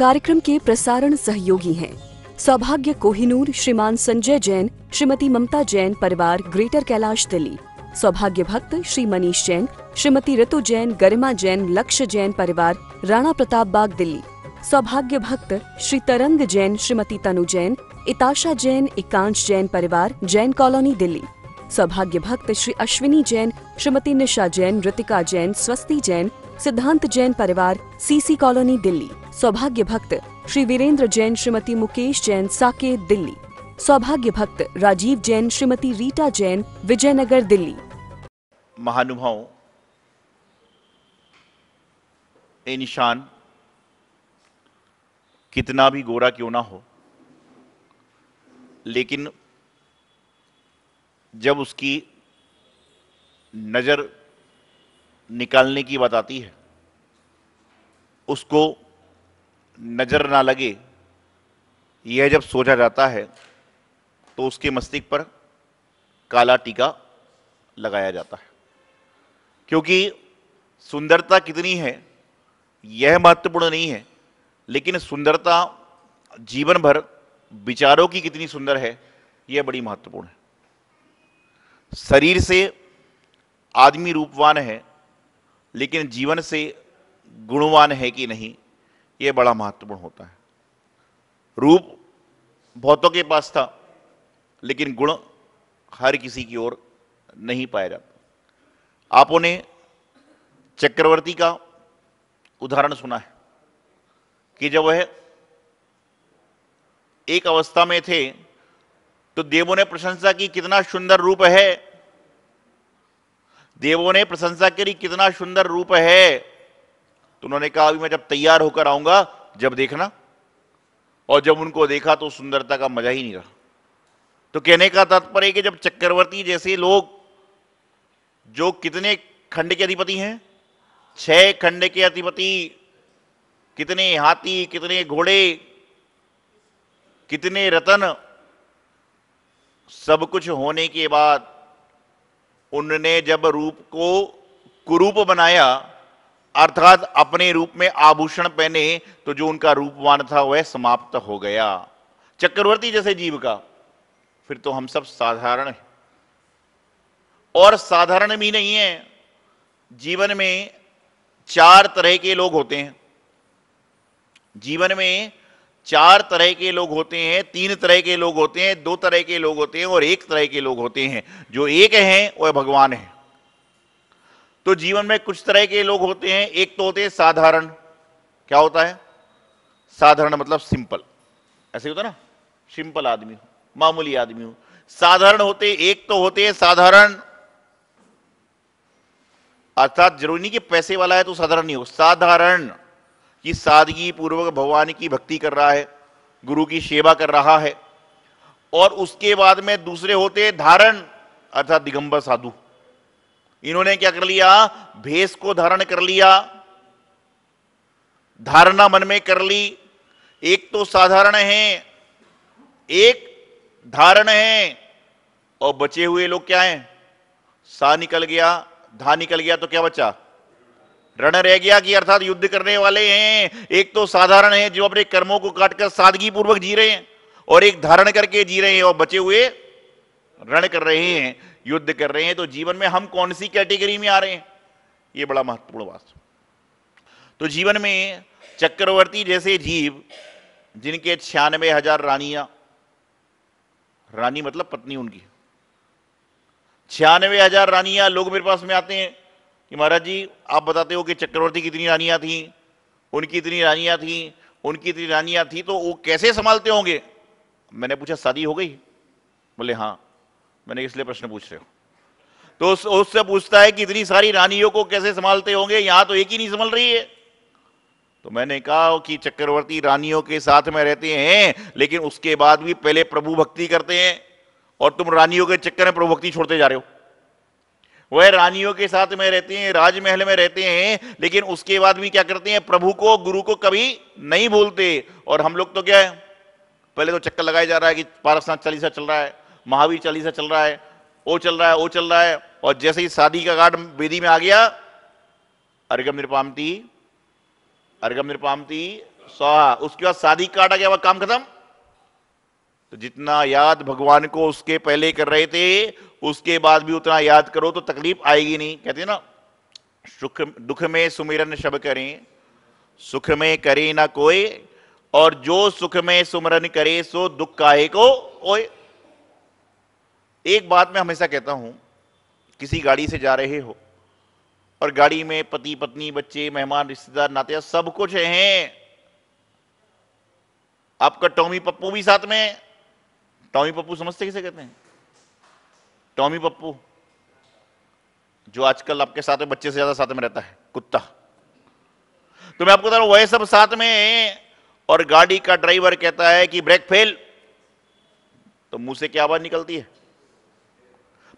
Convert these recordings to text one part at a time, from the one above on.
कार्यक्रम के प्रसारण सहयोगी हैं सौभाग्य कोहिनूर श्रीमान संजय जैन श्रीमती ममता जैन परिवार ग्रेटर कैलाश दिल्ली सौभाग्य भक्त श्री मनीष जैन श्रीमती ऋतु जैन गरिमा जैन लक्ष्य जैन परिवार राणा प्रताप बाग दिल्ली सौभाग्य भक्त श्री तरंग जैन श्रीमती तनु जैन इताशा जैन एकांश जैन परिवार जैन कॉलोनी दिल्ली सौभाग्य भक्त श्री अश्विनी जैन श्रीमती निशा जैन ऋतिका जैन स्वस्ति जैन सिद्धांत जैन परिवार सीसी कॉलोनी दिल्ली सौभाग्य भक्त श्री वीरेंद्र जैन श्रीमती मुकेश जैन साकेत दिल्ली सौभाग्य भक्त राजीव जैन श्रीमती रीटा जैन विजयनगर दिल्ली महानुभाव ए निशान कितना भी गोरा क्यों ना हो लेकिन जब उसकी नज़र निकालने की बताती है उसको नज़र ना लगे यह जब सोचा जाता है तो उसके मस्तिष्क पर काला टीका लगाया जाता है क्योंकि सुंदरता कितनी है यह महत्वपूर्ण नहीं है लेकिन सुंदरता जीवन भर विचारों की कितनी सुंदर है यह बड़ी महत्वपूर्ण है शरीर से आदमी रूपवान है लेकिन जीवन से गुणवान है कि नहीं ये बड़ा महत्वपूर्ण होता है रूप बहुतों के पास था लेकिन गुण हर किसी की ओर नहीं पाया जाता आपों ने चक्रवर्ती का उदाहरण सुना है कि जब वह एक अवस्था में थे तो देवों ने प्रशंसा की कितना सुंदर रूप है देवों ने प्रशंसा करी कितना सुंदर रूप है तो उन्होंने कहा अभी मैं जब तैयार होकर आऊंगा जब देखना और जब उनको देखा तो सुंदरता का मजा ही नहीं रहा तो कहने का तात्पर्य कि जब चक्रवर्ती जैसे लोग जो कितने खंड के अधिपति हैं छह खंड के अधिपति कितने हाथी कितने घोड़े कितने रतन सब कुछ होने के बाद उनने जब रूप को कुरूप बनाया अर्थात अपने रूप में आभूषण पहने तो जो उनका रूपवान था वह समाप्त हो गया चक्रवर्ती जैसे जीव का फिर तो हम सब साधारण हैं और साधारण भी नहीं है जीवन में चार तरह के लोग होते हैं जीवन में चार तरह के लोग होते हैं तीन तरह के लोग होते हैं दो तरह के लोग होते हैं और एक तरह के लोग होते हैं जो एक हैं वह भगवान है तो जीवन में कुछ तरह के लोग होते हैं एक तो होते हैं साधारण क्या होता है साधारण मतलब सिंपल ऐसे होता ना सिंपल आदमी हो मामूली आदमी हो साधारण होते एक तो होते हैं साधारण अर्थात जरूरी नहीं कि पैसे वाला है तो साधारण नहीं हो साधारण कि सादगी पूर्वक भगवान की भक्ति कर रहा है गुरु की सेवा कर रहा है और उसके बाद में दूसरे होते धारण अर्थात दिगंबर साधु इन्होंने क्या कर लिया भेष को धारण कर लिया धारणा मन में कर ली एक तो साधारण है एक धारण है और बचे हुए लोग क्या हैं सा निकल गया धा निकल गया तो क्या बचा गया की अर्थात युद्ध करने वाले हैं एक तो साधारण है जो अपने कर्मों को काटकर सादगी पूर्वक जी रहे हैं और एक धारण करके जी रहे हैं और बचे हुए रण कर रहे हैं युद्ध कर रहे हैं तो जीवन में हम कौन सी कैटेगरी में आ रहे हैं ये बड़ा महत्वपूर्ण बात तो जीवन में चक्रवर्ती जैसे जीव जिनके छियानवे हजार रानियां रानी मतलब पत्नी उनकी छियानवे हजार रानियां लोग मेरे पास में आते हैं कि महाराज जी आप बताते हो कि चक्रवर्ती की इतनी रानियां थी उनकी इतनी रानियां थी उनकी इतनी रानियां थी तो वो कैसे संभालते होंगे मैंने पूछा शादी हो गई बोले हाँ मैंने इसलिए प्रश्न पूछ रहे हो तो उस उससे पूछता है कि इतनी सारी रानियों को कैसे संभालते होंगे यहां तो एक ही नहीं संभल रही है तो मैंने कहा कि चक्रवर्ती रानियों के साथ में रहते हैं लेकिन उसके बाद भी पहले प्रभु भक्ति करते हैं और तुम रानियों के चक्कर में प्रभु भक्ति छोड़ते जा रहे हो वह रानियों के साथ में रहते हैं राजमहल में रहते हैं लेकिन उसके बाद भी क्या करते हैं प्रभु को गुरु को कभी नहीं भूलते और हम लोग तो क्या है पहले तो चक्कर लगाया जा रहा है कि पारसनाथ चालीसा चल रहा है महावीर चालीसा चल रहा है वो चल रहा है वो चल रहा है और जैसे ही शादी का गार्ड वेदी में आ गया अर्गम निरपामती अर्गम निरपामती सहा उसके बाद शादी आ गया वह काम खत्म तो जितना याद भगवान को उसके पहले कर रहे थे उसके बाद भी उतना याद करो तो तकलीफ आएगी नहीं कहते ना सुख दुख में सुमिरन शब करें सुख में करे ना कोई और जो सुख में सुमरन करे सो दुख काहे को ओए एक बात मैं हमेशा कहता हूं किसी गाड़ी से जा रहे हो और गाड़ी में पति पत्नी बच्चे मेहमान रिश्तेदार नाते सब कुछ हैं आपका टॉमी पप्पू भी साथ में टॉमी पप्पू समझते किसे कहते हैं टॉमी पप्पू जो आजकल आपके साथ में बच्चे से ज्यादा साथ में रहता है कुत्ता तो मैं आपको बता रहा हूं वह सब साथ में और गाड़ी का ड्राइवर कहता है कि ब्रेक फेल तो मुंह से क्या आवाज निकलती है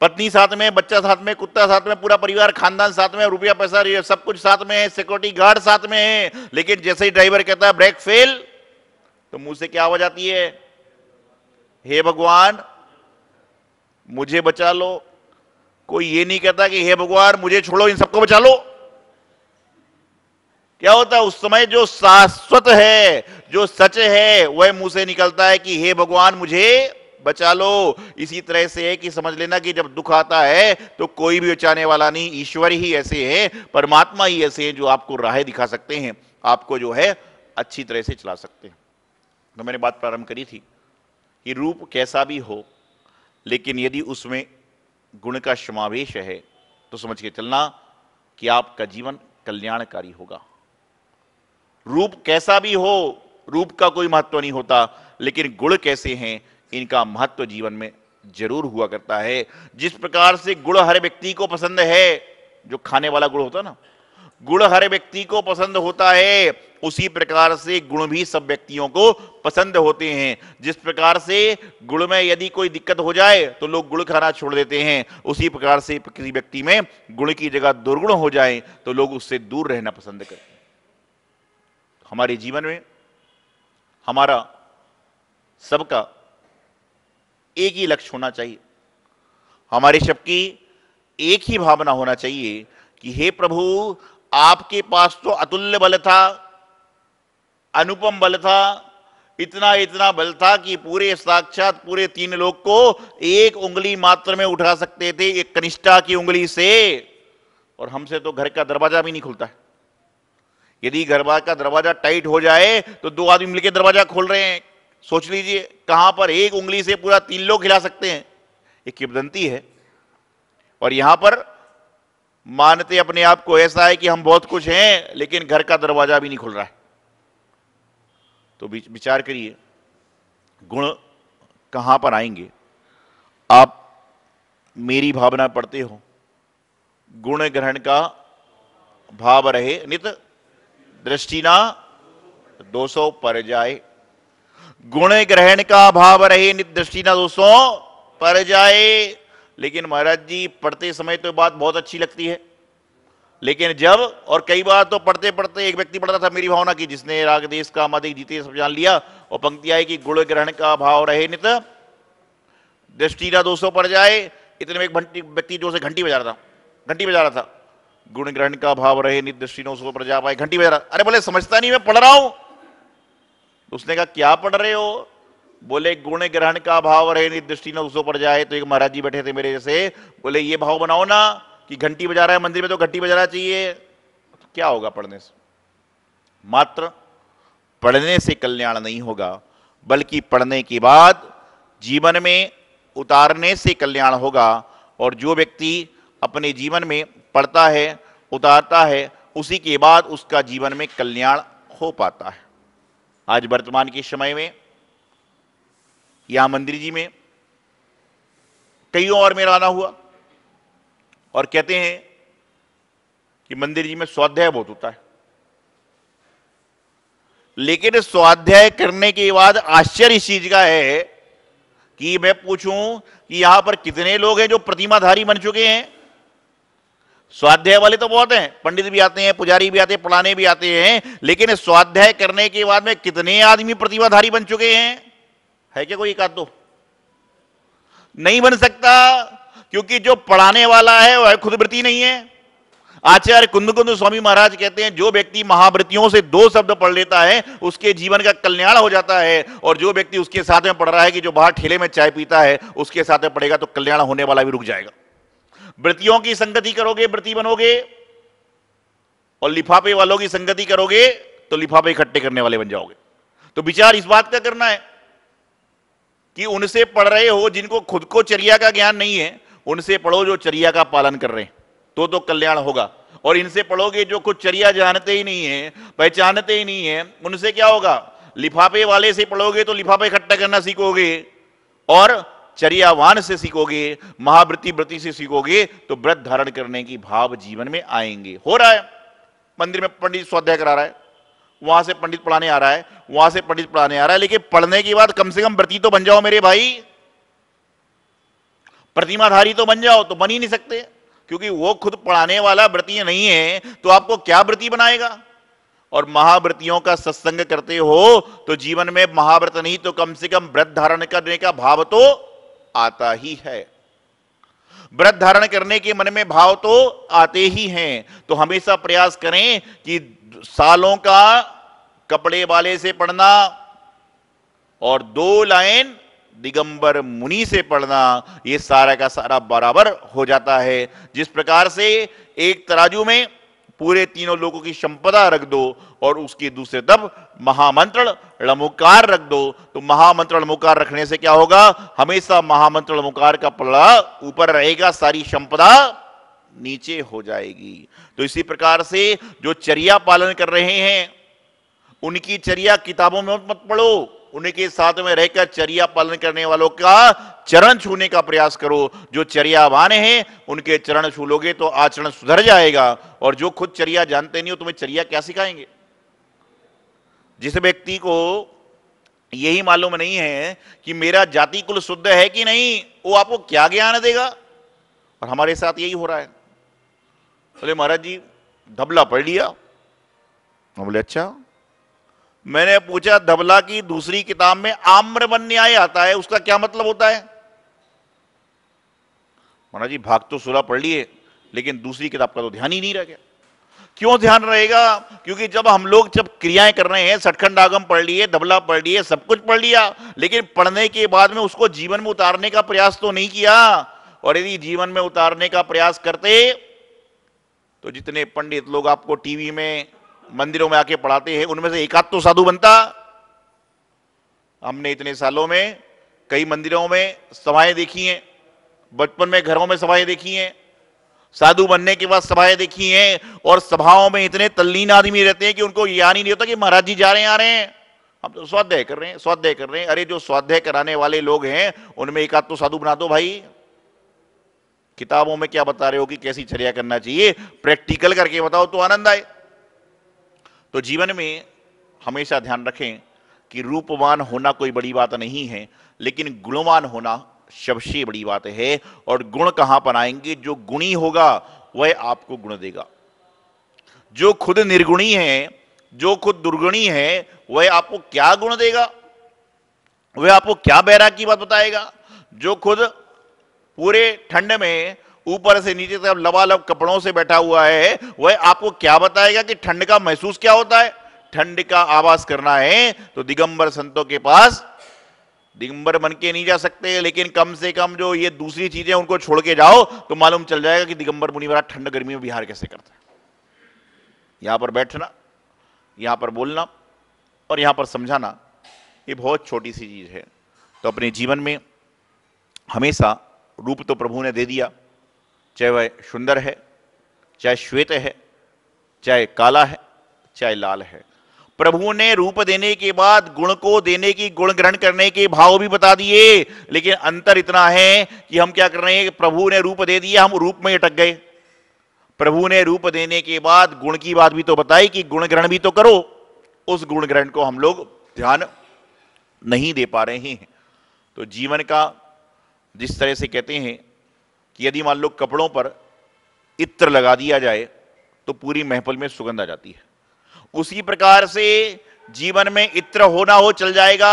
पत्नी साथ में बच्चा साथ में कुत्ता साथ में पूरा परिवार खानदान साथ में रुपया पैसा सब कुछ साथ में है सिक्योरिटी गार्ड साथ में है लेकिन जैसे ही ड्राइवर कहता है ब्रेक फेल तो मुंह से क्या आवाज आती है हे भगवान मुझे बचा लो कोई ये नहीं कहता कि हे भगवान मुझे छोड़ो इन सबको बचा लो क्या होता है उस समय जो शाश्वत है जो सच है वह मुंह से निकलता है कि हे भगवान मुझे बचा लो इसी तरह से है कि समझ लेना कि जब दुख आता है तो कोई भी बचाने वाला नहीं ईश्वर ही ऐसे हैं परमात्मा ही ऐसे हैं जो आपको राह दिखा सकते हैं आपको जो है अच्छी तरह से चला सकते हैं तो मैंने बात प्रारंभ करी थी कि रूप कैसा भी हो लेकिन यदि उसमें गुण का समावेश है तो समझ के चलना कि आपका जीवन कल्याणकारी होगा रूप कैसा भी हो रूप का कोई महत्व नहीं होता लेकिन गुण कैसे हैं इनका महत्व जीवन में जरूर हुआ करता है जिस प्रकार से गुण हर व्यक्ति को पसंद है जो खाने वाला गुड़ होता ना गुण हर व्यक्ति को पसंद होता है उसी प्रकार से गुण भी सब व्यक्तियों को पसंद होते हैं जिस प्रकार से गुण में यदि कोई दिक्कत हो जाए तो लोग गुड़ खाना छोड़ देते हैं उसी प्रकार से किसी व्यक्ति में गुण की जगह दुर्गुण हो जाए तो लोग उससे दूर रहना पसंद करते हैं हमारे जीवन में हमारा सबका एक ही लक्ष्य होना चाहिए हमारे सबकी एक ही भावना होना चाहिए कि हे प्रभु आपके पास तो अतुल्य बल था अनुपम बल था इतना इतना बल था कि पूरे साक्षात पूरे तीन लोग को एक उंगली मात्र में उठा सकते थे एक कनिष्ठा की उंगली से और हमसे तो घर का दरवाजा भी नहीं खुलता है यदि घर का दरवाजा टाइट हो जाए तो दो आदमी मिलकर दरवाजा खोल रहे हैं सोच लीजिए कहां पर एक उंगली से पूरा तीन लोग खिला सकते हैं एक किबदंती है और यहां पर मानते अपने आप को ऐसा है कि हम बहुत कुछ हैं लेकिन घर का दरवाजा भी नहीं खुल रहा है तो विचार करिए गुण कहां पर आएंगे आप मेरी भावना पढ़ते हो गुण ग्रहण का भाव रहे नित दृष्टिना दो सौ पर जाए गुण ग्रहण का भाव रहे नित दृष्टिना दो सौ पर जाए लेकिन महाराज जी पढ़ते समय तो बात बहुत अच्छी लगती है लेकिन जब और कई बार तो पढ़ते पढ़ते एक व्यक्ति पढ़ता था मेरी भावना की जिसने राग देश का मधिक जीते सब जान लिया और पंक्ति आई कि गुण ग्रहण का भाव रहे नित दृष्टि ना दोस्तों पड़ जाए इतने में एक घंटी व्यक्ति जो से घंटी बजा रहा था घंटी बजा रहा था गुण ग्रहण का भाव रहे नित दृष्टि ना उसको पड़ जा पाए घंटी बजा रहा अरे बोले समझता नहीं मैं पढ़ रहा हूं उसने कहा क्या पढ़ रहे हो बोले गुण ग्रहण का भाव रहे नहीं दृष्टि न उसको पड़ जाए तो एक महाराज जी बैठे थे मेरे जैसे बोले ये भाव बनाओ ना कि घंटी बजा रहा है मंदिर में तो घंटी बजाना चाहिए क्या होगा पढ़ने से मात्र पढ़ने से कल्याण नहीं होगा बल्कि पढ़ने के बाद जीवन में उतारने से कल्याण होगा और जो व्यक्ति अपने जीवन में पढ़ता है उतारता है उसी के बाद उसका जीवन में कल्याण हो पाता है आज वर्तमान के समय में यहां मंदिर जी में कईयों और मेरा आना हुआ और कहते हैं कि मंदिर जी में स्वाध्याय बहुत होता है लेकिन स्वाध्याय करने के बाद आश्चर्य इस चीज का है कि मैं पूछूं कि यहां पर कितने लोग हैं जो प्रतिमाधारी बन चुके हैं स्वाध्याय वाले तो बहुत हैं पंडित भी आते हैं पुजारी भी आते हैं पढ़ाने भी आते हैं लेकिन स्वाध्याय करने के बाद में कितने आदमी प्रतिमाधारी बन चुके हैं है क्या कोई एकाध दो नहीं बन सकता क्योंकि जो पढ़ाने वाला है वह खुदवृत्ति नहीं है आचार्य कुंद कुंद स्वामी महाराज कहते हैं जो व्यक्ति महावृत्तियों से दो शब्द पढ़ लेता है उसके जीवन का कल्याण हो जाता है और जो व्यक्ति उसके साथ में पढ़ रहा है कि जो बाहर ठेले में चाय पीता है उसके साथ में पढ़ेगा तो कल्याण होने वाला भी रुक जाएगा वृत्तियों की संगति करोगे वृत्ति बनोगे और लिफाफे वालों की संगति करोगे तो लिफाफे इकट्ठे करने वाले बन जाओगे तो विचार इस बात का करना है कि उनसे पढ़ रहे हो जिनको खुद को चरिया का ज्ञान नहीं है उनसे पढ़ो जो चर्या का पालन कर रहे हैं तो तो कल्याण होगा और इनसे पढ़ोगे जो कुछ चरिया जानते ही नहीं है पहचानते ही नहीं है उनसे क्या होगा लिफाफे वाले से पढ़ोगे तो लिफाफे इकट्ठा करना सीखोगे और चरियावान से सीखोगे महावृत्ति वृत्ति से सीखोगे तो व्रत धारण करने की भाव जीवन में आएंगे हो रहा है मंदिर में पंडित स्वाध्याय करा रहा है वहां से पंडित पढ़ाने आ रहा है वहां से पंडित पढ़ाने आ रहा है लेकिन पढ़ने के बाद कम से कम व्रती तो बन जाओ मेरे भाई प्रतिमाधारी तो बन जाओ तो बन ही नहीं सकते क्योंकि वो खुद पढ़ाने वाला व्रती नहीं है तो आपको क्या व्रति बनाएगा और महाव्रतियों का सत्संग करते हो तो जीवन में महाव्रत नहीं तो कम से कम व्रत धारण करने का भाव तो आता ही है व्रत धारण करने के मन में भाव तो आते ही हैं तो हमेशा प्रयास करें कि सालों का कपड़े वाले से पढ़ना और दो लाइन दिगंबर मुनि से पढ़ना ये सारा का सारा बराबर हो जाता है जिस प्रकार से एक तराजू में पूरे तीनों लोगों की संपदा रख दो और उसके दूसरे तब महामंत्र लमुकार रख दो तो महामंत्र लमुकार रखने से क्या होगा हमेशा महामंत्र लमुकार का पल्ला ऊपर रहेगा सारी संपदा नीचे हो जाएगी तो इसी प्रकार से जो चरिया पालन कर रहे हैं उनकी चरिया किताबों में मत पढ़ो उनके साथ में रहकर चरिया पालन करने वालों का चरण छूने का प्रयास करो जो चरियावान है उनके चरण छू लोगे तो आचरण सुधर जाएगा और जो खुद चरिया जानते नहीं हो तुम्हें चरिया क्या सिखाएंगे जिस व्यक्ति को यही मालूम नहीं है कि मेरा जाति कुल शुद्ध है कि नहीं वो आपको क्या ज्ञान देगा और हमारे साथ यही हो रहा है बोले महाराज जी धबला पढ़ लिया बोले अच्छा मैंने पूछा धबला की दूसरी किताब में आम्रवन न्याय आता है उसका क्या मतलब होता है महाराज जी भाग तो सोलह पढ़ लिए लेकिन दूसरी किताब का तो ध्यान ही नहीं रह गया क्यों ध्यान रहेगा क्योंकि जब हम लोग जब क्रियाएं कर रहे हैं सटखंड आगम पढ़ लिए दबला पढ़ लिए सब कुछ पढ़ लिया लेकिन पढ़ने के बाद में उसको जीवन में उतारने का प्रयास तो नहीं किया और यदि जीवन में उतारने का प्रयास करते तो जितने पंडित लोग आपको टीवी में मंदिरों में आके पढ़ाते हैं उनमें से एकाध तो साधु बनता हमने इतने सालों में कई मंदिरों में सभाएं देखी हैं बचपन में घरों में सभाएं देखी हैं साधु बनने के बाद सभाएं देखी हैं और सभाओं में इतने तल्लीन आदमी रहते हैं कि उनको यानी ही नहीं होता कि महाराज जी जा रहे हैं आ रहे हैं हम तो स्वाध्याय कर रहे हैं स्वाध्याय कर रहे हैं अरे जो स्वाध्याय कराने वाले लोग हैं उनमें एक आध तो साधु बना दो भाई किताबों में क्या बता रहे हो कि कैसी चर्या करना चाहिए प्रैक्टिकल करके बताओ तो आनंद आए तो जीवन में हमेशा ध्यान रखें कि रूपवान होना कोई बड़ी बात नहीं है लेकिन गुणवान होना सबसे बड़ी बात है और गुण कहां पर आएंगे जो गुणी होगा वह आपको गुण देगा जो खुद निर्गुणी है जो खुद दुर्गुणी है वह आपको क्या गुण देगा वह आपको क्या बैरा की बात बताएगा जो खुद पूरे ठंड में ऊपर से नीचे तक लबालब कपड़ों से बैठा हुआ है वह आपको क्या बताएगा कि ठंड का महसूस क्या होता है ठंड का आवास करना है तो दिगंबर संतों के पास दिगंबर बन के नहीं जा सकते लेकिन कम से कम जो ये दूसरी चीजें उनको छोड़ के जाओ तो मालूम चल जाएगा कि दिगंबर मुनि महाराज ठंड गर्मी में बिहार कैसे करते हैं यहां पर बैठना यहां पर बोलना और यहां पर समझाना ये बहुत छोटी सी चीज है तो अपने जीवन में हमेशा रूप तो प्रभु ने दे दिया चाहे वह सुंदर है चाहे श्वेत है चाहे काला है चाहे लाल है प्रभु ने रूप देने के बाद गुण को देने की गुण ग्रहण करने के भाव भी बता दिए लेकिन अंतर इतना है कि हम क्या कर रहे हैं प्रभु ने रूप दे दिया हम रूप में अटक गए प्रभु ने रूप देने के बाद गुण की बात भी तो बताई कि गुण ग्रहण भी तो करो उस गुण ग्रहण को हम लोग ध्यान नहीं दे पा रहे हैं तो जीवन का जिस तरह से कहते हैं कि यदि मान लो कपड़ों पर इत्र लगा दिया जाए तो पूरी महफल में सुगंध आ जाती है उसी प्रकार से जीवन में इत्र होना हो चल जाएगा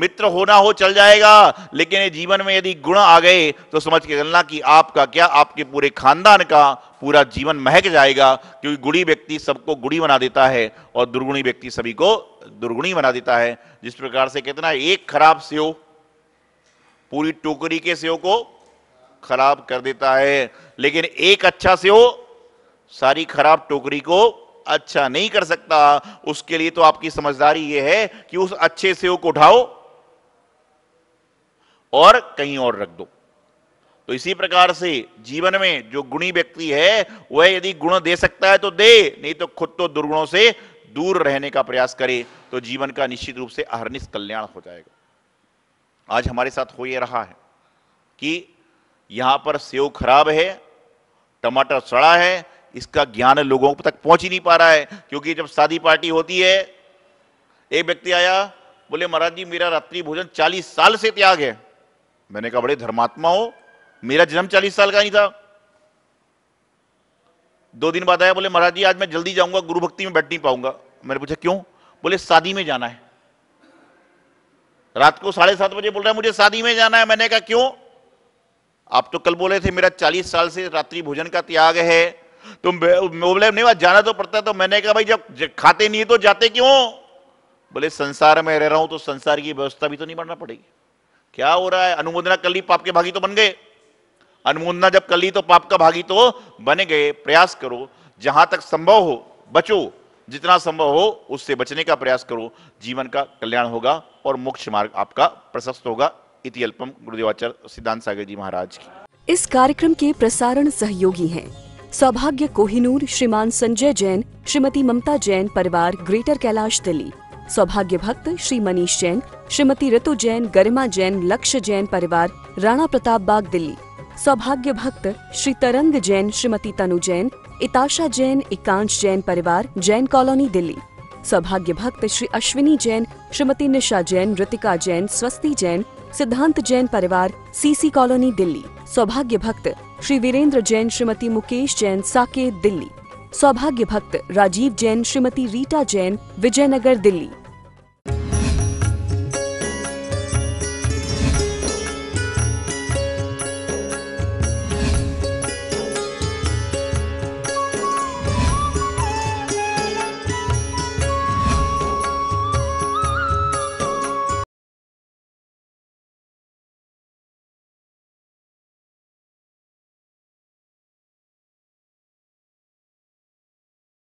मित्र होना हो चल जाएगा लेकिन जीवन में यदि गुण आ गए तो समझ के चलना कि आपका क्या आपके पूरे खानदान का पूरा जीवन महक जाएगा क्योंकि गुड़ी व्यक्ति सबको गुड़ी बना देता है और दुर्गुणी व्यक्ति सभी को दुर्गुणी बना देता है जिस प्रकार से कहते ना एक खराब सेव पूरी टोकरी के सेव को खराब कर देता है लेकिन एक अच्छा सेव सारी खराब टोकरी को अच्छा नहीं कर सकता उसके लिए तो आपकी समझदारी यह है कि उस अच्छे सेव को उठाओ और कहीं और रख दो तो इसी प्रकार से जीवन में जो गुणी व्यक्ति है वह यदि गुण दे सकता है तो दे नहीं तो खुद तो दुर्गुणों से दूर रहने का प्रयास करे तो जीवन का निश्चित रूप से अहरनिश कल्याण हो जाएगा आज हमारे साथ हो ये रहा है कि यहां पर सेव खराब है टमाटर सड़ा है इसका ज्ञान लोगों तक पहुंच ही नहीं पा रहा है क्योंकि जब शादी पार्टी होती है एक व्यक्ति आया बोले महाराज जी मेरा रात्रि भोजन चालीस साल से त्याग है मैंने कहा बड़े धर्मात्मा हो मेरा जन्म चालीस साल का नहीं था दो दिन बाद आया बोले महाराज जी आज मैं जल्दी जाऊंगा गुरु भक्ति में बैठ नहीं पाऊंगा मैंने पूछा क्यों बोले शादी में जाना है रात को साढ़े सात बजे बोल रहा है मुझे शादी में जाना है मैंने कहा क्यों आप तो कल बोले थे मेरा चालीस साल से रात्रि भोजन का त्याग है तुम तो बोले नहीं बात जाना तो पड़ता तो मैंने कहा भाई जब खाते नहीं तो जाते क्यों बोले संसार में रह रहा हूं तो संसार की व्यवस्था भी तो नहीं बनना पड़ेगी क्या हो रहा है अनुमोदना कर ली पाप के भागी तो बन गए अनुमोदना जब कर ली तो पाप का भागी तो बने गए प्रयास करो जहां तक संभव हो बचो जितना संभव हो उससे बचने का प्रयास करो जीवन का कल्याण होगा और मोक्ष मार्ग आपका प्रशस्त होगा इति अल्पम गुरुदेवाचार्य सिद्धांत सागर जी महाराज की इस कार्यक्रम के प्रसारण सहयोगी हैं सौभाग्य कोहिनूर श्रीमान संजय जैन श्रीमती ममता जैन परिवार ग्रेटर कैलाश दिल्ली सौभाग्य भक्त श्री मनीष जैन श्रीमती ऋतु जैन गरिमा जैन लक्ष्य जैन परिवार राणा प्रताप बाग दिल्ली सौभाग्य भक्त श्री तरंग जैन श्रीमती तनु जैन इताशा जैन एकांश जैन परिवार जैन कॉलोनी दिल्ली सौभाग्य भक्त श्री अश्विनी जैन श्रीमती निशा जैन ऋतिका जैन स्वस्ति जैन सिद्धांत जैन परिवार सीसी कॉलोनी दिल्ली सौभाग्य भक्त श्री वीरेंद्र जैन श्रीमती मुकेश जैन साकेत दिल्ली सौभाग्य भक्त राजीव जैन श्रीमती रीटा जैन विजयनगर दिल्ली